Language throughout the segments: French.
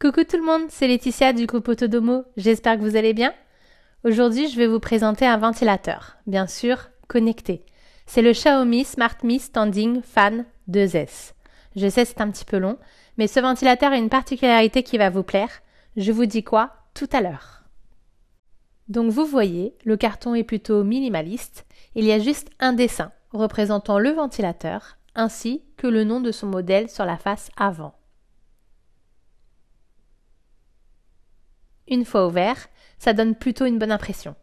Coucou tout le monde, c'est Laetitia du groupe Autodomo, j'espère que vous allez bien. Aujourd'hui, je vais vous présenter un ventilateur, bien sûr connecté. C'est le Xiaomi Smart Mi Standing Fan 2S. Je sais, c'est un petit peu long, mais ce ventilateur a une particularité qui va vous plaire. Je vous dis quoi tout à l'heure. Donc vous voyez, le carton est plutôt minimaliste, il y a juste un dessin représentant le ventilateur ainsi que le nom de son modèle sur la face avant. une fois ouvert, ça donne plutôt une bonne impression,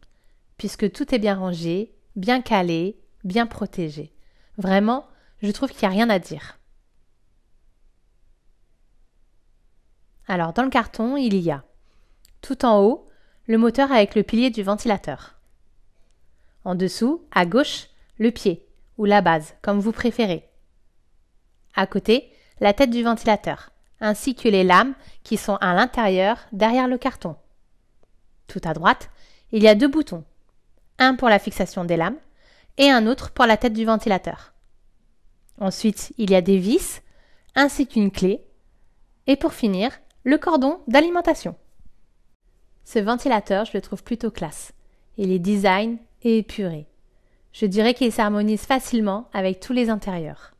puisque tout est bien rangé, bien calé, bien protégé. Vraiment, je trouve qu'il n'y a rien à dire. Alors dans le carton, il y a tout en haut le moteur avec le pilier du ventilateur. En dessous, à gauche, le pied ou la base, comme vous préférez. À côté, la tête du ventilateur ainsi que les lames qui sont à l'intérieur derrière le carton. Tout à droite, il y a deux boutons, un pour la fixation des lames et un autre pour la tête du ventilateur. Ensuite, il y a des vis ainsi qu'une clé et pour finir, le cordon d'alimentation. Ce ventilateur, je le trouve plutôt classe. Il est design et épuré. Je dirais qu'il s'harmonise facilement avec tous les intérieurs.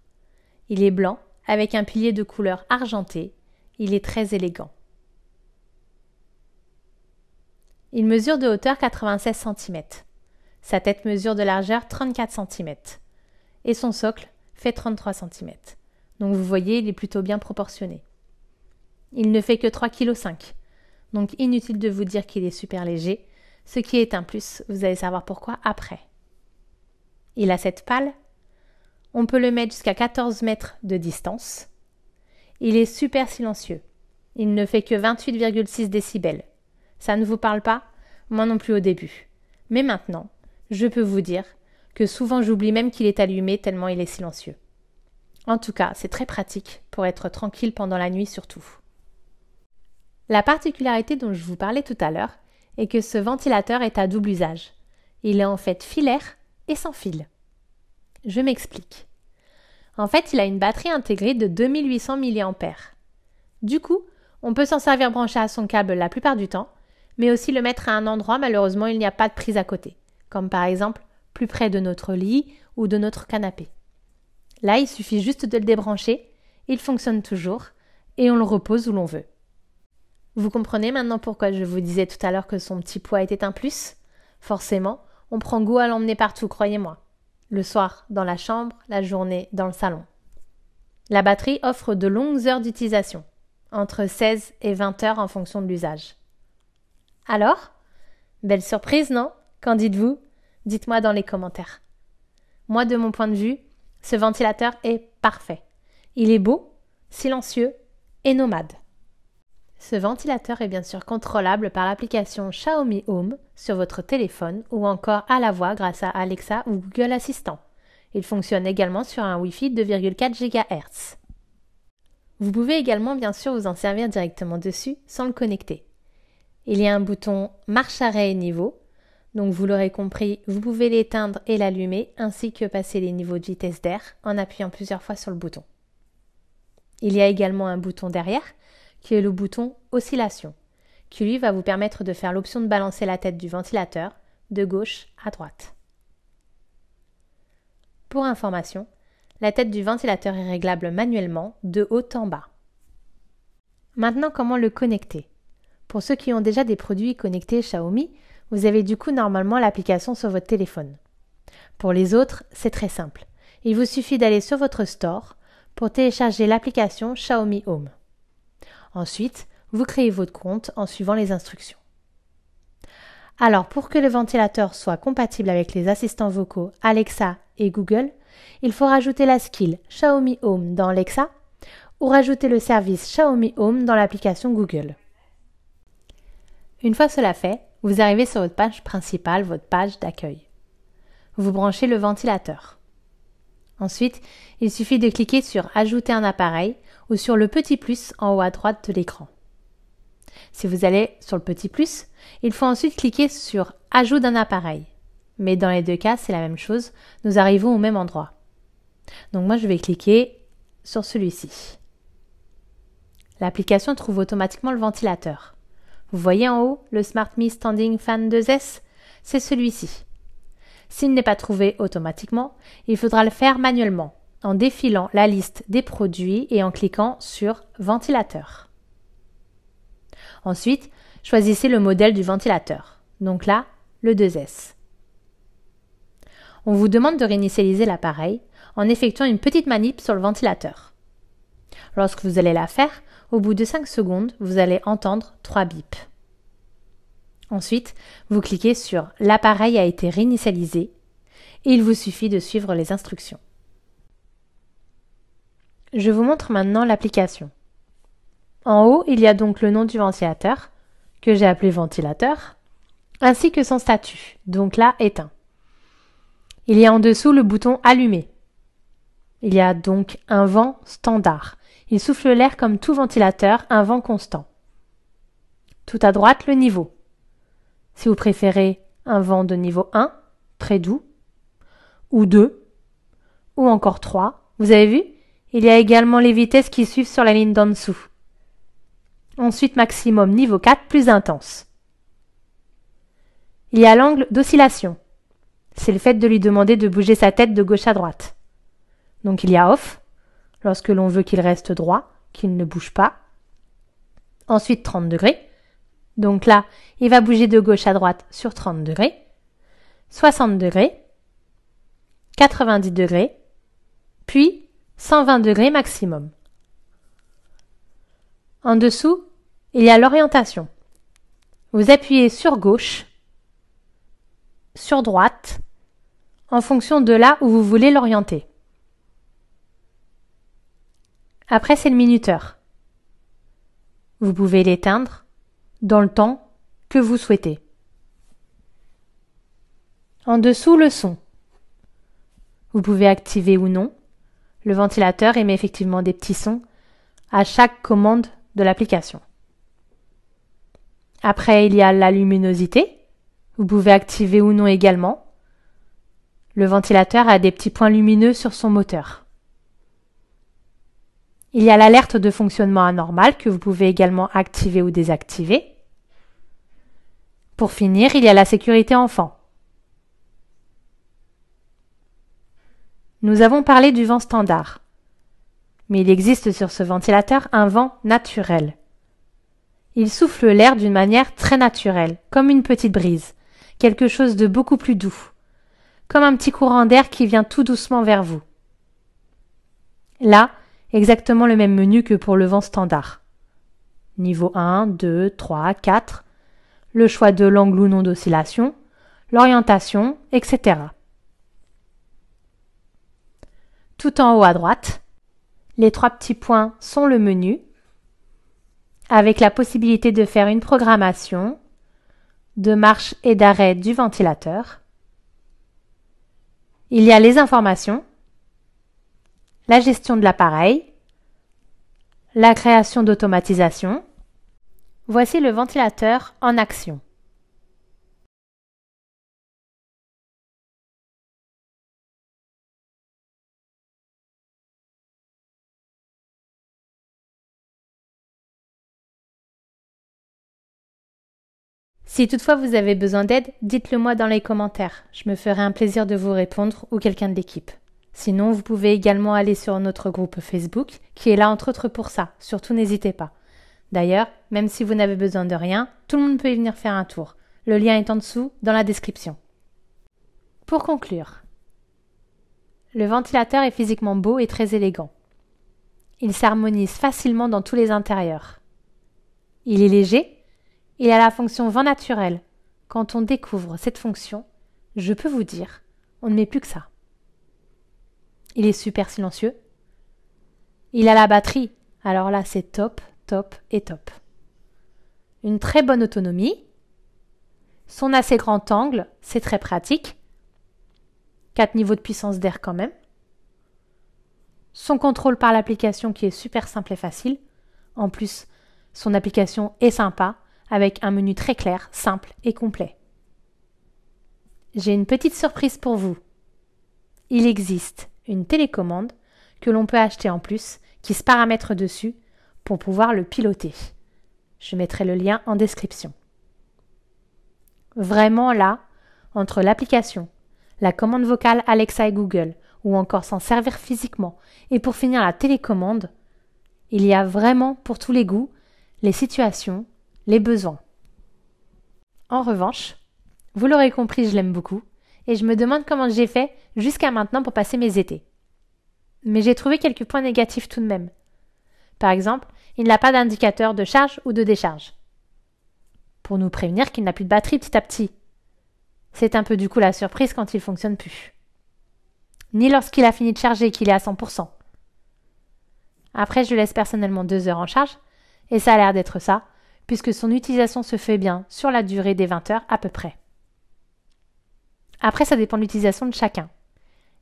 Il est blanc avec un pilier de couleur argentée. Il est très élégant. Il mesure de hauteur 96 cm. Sa tête mesure de largeur 34 cm. Et son socle fait 33 cm. Donc vous voyez, il est plutôt bien proportionné. Il ne fait que 3,5 kg. Donc inutile de vous dire qu'il est super léger, ce qui est un plus, vous allez savoir pourquoi après. Il a cette pâle on peut le mettre jusqu'à 14 mètres de distance. Il est super silencieux. Il ne fait que 28,6 décibels. Ça ne vous parle pas Moi non plus au début. Mais maintenant, je peux vous dire que souvent j'oublie même qu'il est allumé tellement il est silencieux. En tout cas, c'est très pratique pour être tranquille pendant la nuit surtout. La particularité dont je vous parlais tout à l'heure est que ce ventilateur est à double usage. Il est en fait filaire et sans fil. Je m'explique. En fait, il a une batterie intégrée de 2800 mAh. Du coup, on peut s'en servir branché à son câble la plupart du temps, mais aussi le mettre à un endroit malheureusement il n'y a pas de prise à côté, comme par exemple plus près de notre lit ou de notre canapé. Là, il suffit juste de le débrancher, il fonctionne toujours, et on le repose où l'on veut. Vous comprenez maintenant pourquoi je vous disais tout à l'heure que son petit poids était un plus Forcément, on prend goût à l'emmener partout, croyez-moi le soir dans la chambre, la journée dans le salon. La batterie offre de longues heures d'utilisation, entre 16 et 20 heures en fonction de l'usage. Alors Belle surprise, non Qu'en dites-vous Dites-moi dans les commentaires. Moi, de mon point de vue, ce ventilateur est parfait. Il est beau, silencieux et nomade. Ce ventilateur est bien sûr contrôlable par l'application Xiaomi Home sur votre téléphone ou encore à la voix grâce à Alexa ou Google Assistant. Il fonctionne également sur un Wi-Fi 2,4 GHz. Vous pouvez également bien sûr vous en servir directement dessus sans le connecter. Il y a un bouton marche arrêt et niveau. Donc vous l'aurez compris, vous pouvez l'éteindre et l'allumer ainsi que passer les niveaux de vitesse d'air en appuyant plusieurs fois sur le bouton. Il y a également un bouton derrière qui est le bouton oscillation, qui lui va vous permettre de faire l'option de balancer la tête du ventilateur de gauche à droite. Pour information, la tête du ventilateur est réglable manuellement de haut en bas. Maintenant, comment le connecter Pour ceux qui ont déjà des produits connectés Xiaomi, vous avez du coup normalement l'application sur votre téléphone. Pour les autres, c'est très simple. Il vous suffit d'aller sur votre store pour télécharger l'application Xiaomi Home. Ensuite, vous créez votre compte en suivant les instructions. Alors, pour que le ventilateur soit compatible avec les assistants vocaux Alexa et Google, il faut rajouter la skill Xiaomi Home dans Alexa ou rajouter le service Xiaomi Home dans l'application Google. Une fois cela fait, vous arrivez sur votre page principale, votre page d'accueil. Vous branchez le ventilateur. Ensuite, il suffit de cliquer sur Ajouter un appareil ou sur le petit plus en haut à droite de l'écran. Si vous allez sur le petit plus, il faut ensuite cliquer sur Ajout d'un appareil. Mais dans les deux cas, c'est la même chose, nous arrivons au même endroit. Donc moi, je vais cliquer sur celui-ci. L'application trouve automatiquement le ventilateur. Vous voyez en haut le Smart Me Standing Fan 2S C'est celui-ci. S'il n'est pas trouvé automatiquement, il faudra le faire manuellement en défilant la liste des produits et en cliquant sur ventilateur. Ensuite, choisissez le modèle du ventilateur. Donc là, le 2S. On vous demande de réinitialiser l'appareil en effectuant une petite manip sur le ventilateur. Lorsque vous allez la faire, au bout de 5 secondes, vous allez entendre 3 bips. Ensuite, vous cliquez sur L'appareil a été réinitialisé et il vous suffit de suivre les instructions. Je vous montre maintenant l'application. En haut, il y a donc le nom du ventilateur, que j'ai appelé ventilateur, ainsi que son statut, donc là éteint. Il y a en dessous le bouton allumé. Il y a donc un vent standard. Il souffle l'air comme tout ventilateur, un vent constant. Tout à droite, le niveau. Si vous préférez un vent de niveau 1, très doux, ou 2, ou encore 3, vous avez vu il y a également les vitesses qui suivent sur la ligne d'en dessous. Ensuite, maximum niveau 4, plus intense. Il y a l'angle d'oscillation. C'est le fait de lui demander de bouger sa tête de gauche à droite. Donc il y a off, lorsque l'on veut qu'il reste droit, qu'il ne bouge pas. Ensuite 30 degrés. Donc là, il va bouger de gauche à droite sur 30 degrés. 60 degrés. 90 degrés. Puis 120 degrés maximum. En dessous, il y a l'orientation. Vous appuyez sur gauche, sur droite, en fonction de là où vous voulez l'orienter. Après, c'est le minuteur. Vous pouvez l'éteindre dans le temps que vous souhaitez. En dessous, le son. Vous pouvez activer ou non le ventilateur émet effectivement des petits sons à chaque commande de l'application. Après, il y a la luminosité. Vous pouvez activer ou non également. Le ventilateur a des petits points lumineux sur son moteur. Il y a l'alerte de fonctionnement anormal que vous pouvez également activer ou désactiver. Pour finir, il y a la sécurité enfant. Nous avons parlé du vent standard. Mais il existe sur ce ventilateur un vent naturel. Il souffle l'air d'une manière très naturelle, comme une petite brise, quelque chose de beaucoup plus doux, comme un petit courant d'air qui vient tout doucement vers vous. Là, exactement le même menu que pour le vent standard. Niveau 1, 2, 3, 4, le choix de l'angle ou non d'oscillation, l'orientation, etc. Tout en haut à droite, les trois petits points sont le menu, avec la possibilité de faire une programmation de marche et d'arrêt du ventilateur. Il y a les informations, la gestion de l'appareil, la création d'automatisation. Voici le ventilateur en action. Si toutefois vous avez besoin d'aide, dites-le moi dans les commentaires. Je me ferai un plaisir de vous répondre ou quelqu'un de l'équipe. Sinon, vous pouvez également aller sur notre groupe Facebook qui est là entre autres pour ça. Surtout n'hésitez pas. D'ailleurs, même si vous n'avez besoin de rien, tout le monde peut y venir faire un tour. Le lien est en dessous dans la description. Pour conclure, le ventilateur est physiquement beau et très élégant. Il s'harmonise facilement dans tous les intérieurs. Il est léger il a la fonction vent naturel. Quand on découvre cette fonction, je peux vous dire, on ne met plus que ça. Il est super silencieux. Il a la batterie. Alors là, c'est top, top et top. Une très bonne autonomie. Son assez grand angle, c'est très pratique. Quatre niveaux de puissance d'air quand même. Son contrôle par l'application qui est super simple et facile. En plus, son application est sympa avec un menu très clair, simple et complet. J'ai une petite surprise pour vous. Il existe une télécommande que l'on peut acheter en plus qui se paramètre dessus pour pouvoir le piloter. Je mettrai le lien en description. Vraiment là, entre l'application, la commande vocale Alexa et Google, ou encore s'en servir physiquement, et pour finir la télécommande, il y a vraiment pour tous les goûts, les situations, les besoins. En revanche, vous l'aurez compris, je l'aime beaucoup, et je me demande comment j'ai fait jusqu'à maintenant pour passer mes étés. Mais j'ai trouvé quelques points négatifs tout de même. Par exemple, il n'a pas d'indicateur de charge ou de décharge. Pour nous prévenir qu'il n'a plus de batterie petit à petit. C'est un peu du coup la surprise quand il fonctionne plus. Ni lorsqu'il a fini de charger qu'il est à 100%. Après, je laisse personnellement deux heures en charge, et ça a l'air d'être ça, puisque son utilisation se fait bien sur la durée des 20 heures à peu près. Après, ça dépend de l'utilisation de chacun.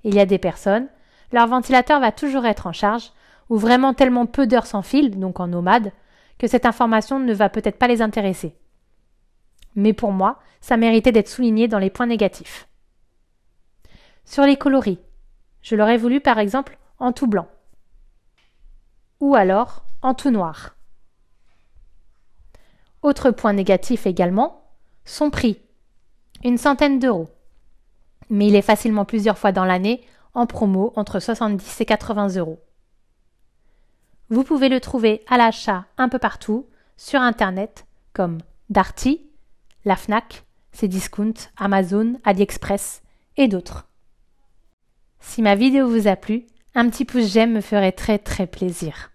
Il y a des personnes, leur ventilateur va toujours être en charge, ou vraiment tellement peu d'heures sans fil, donc en nomade, que cette information ne va peut-être pas les intéresser. Mais pour moi, ça méritait d'être souligné dans les points négatifs. Sur les coloris, je l'aurais voulu par exemple en tout blanc. Ou alors en tout noir. Autre point négatif également, son prix. Une centaine d'euros. Mais il est facilement plusieurs fois dans l'année en promo entre 70 et 80 euros. Vous pouvez le trouver à l'achat un peu partout, sur Internet, comme Darty, la FNAC, discounts Amazon, AliExpress et d'autres. Si ma vidéo vous a plu, un petit pouce j'aime me ferait très très plaisir.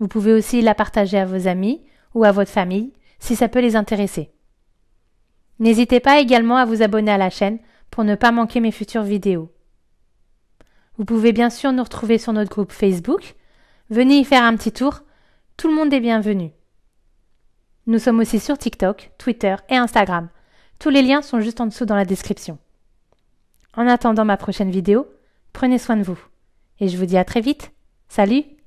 Vous pouvez aussi la partager à vos amis ou à votre famille si ça peut les intéresser. N'hésitez pas également à vous abonner à la chaîne pour ne pas manquer mes futures vidéos. Vous pouvez bien sûr nous retrouver sur notre groupe Facebook. Venez y faire un petit tour. Tout le monde est bienvenu. Nous sommes aussi sur TikTok, Twitter et Instagram. Tous les liens sont juste en dessous dans la description. En attendant ma prochaine vidéo, prenez soin de vous. Et je vous dis à très vite. Salut